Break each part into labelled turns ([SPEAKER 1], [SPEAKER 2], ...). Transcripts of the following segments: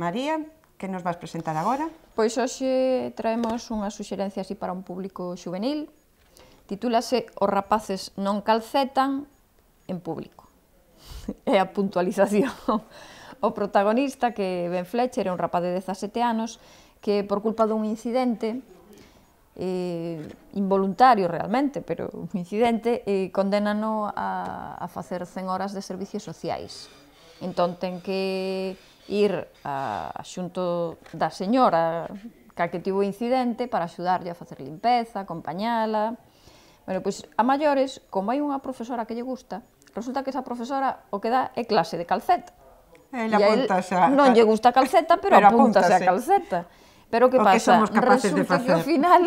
[SPEAKER 1] María, que nos vas presentar agora?
[SPEAKER 2] Pois hoxe traemos unha suxerencia así para un público juvenil. Titúlase Os rapaces non calcetan en público. É a puntualización. O protagonista, que Ben Fletcher, é un rapaz de 17 anos, que por culpa dun incidente eh, involuntario realmente, pero un incidente, eh, condenano a, a facer 100 horas de servicios sociais. Entón ten que ir a, a xunto da señora ca que tivo incidente para axudarlle a facer limpeza, acompañala. Bueno, pois a maiores, como hai unha profesora que lle gusta, resulta que esa profesora o que dá é clase de calceta. Ela apunta xa. Non lle gusta calceta, pero, pero apunta xa calceta. Pero que pasa? Que somos capaces Resulta de facer. que ao final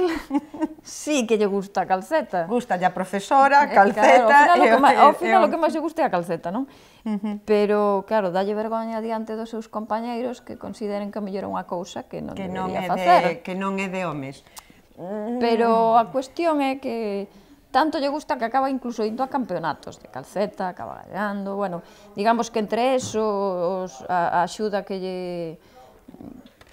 [SPEAKER 2] sí que lle gusta a calceta. Gusta a profesora, calceta... Eh, claro, ao final, o eh, que, máis, ao eh, final eh, o que máis lle gusta é a calceta, non? Uh -huh. Pero, claro, dalle vergoña diante dos seus compañeiros que consideren que mellor unha cousa que non que non facer. De, que non é de homes. Mm. Pero a cuestión é que tanto lle gusta que acaba incluso indo a campeonatos de calceta, acaba gallando, bueno, digamos que entre eso, os, a, a axuda que lle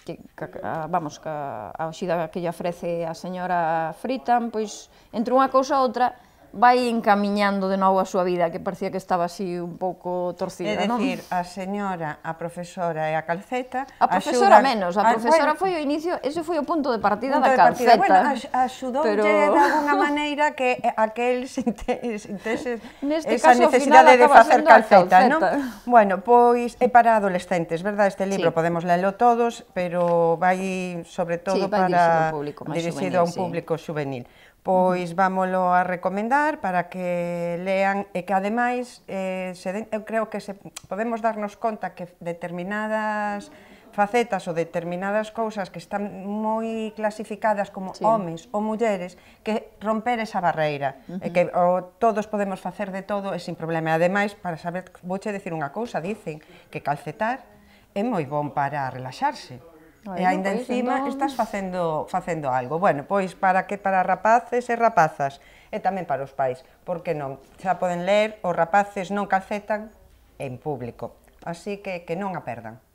[SPEAKER 2] que, que, ah, vamos, que a oxida que lle ofrece a señora Fritan, pois entre unha cousa e outra, vai encaminhando de novo a súa vida, que parecía que estaba así un pouco torcida, non? É dicir, non? a señora, a profesora e a calceta... A profesora axudan... menos, a ah, profesora bueno, foi o inicio, ese foi o punto de partida punto da calceta. De partida. Bueno, axudoulle pero... de alguna
[SPEAKER 1] maneira que aquel sintese Neste esa caso, necesidade de facer calceta, calceta, non? Bueno, pois é para adolescentes, verdad? Este libro sí. podemos lelo todos, pero vai sobre todo sí, vai para dirixido a un público, juvenil pois vámolo a recomendar para que lean e que ademais eh, se den, eu creo que se podemos darnos conta que determinadas facetas ou determinadas cousas que están moi clasificadas como sí. homes ou mulleres que romper esa barreira uh -huh. e que o, todos podemos facer de todo e sin problema. E ademais, para saber, vouche decir unha cousa, dicen que calcetar é moi bon para relaxarse. Ai, e ainda pois, encima non... estás facendo facendo algo. Bueno, pois para que para rapaces e rapazas e tamén para os pais, porque non xa poden ler, os rapaces non calcetan en público. Así que que non a perdan.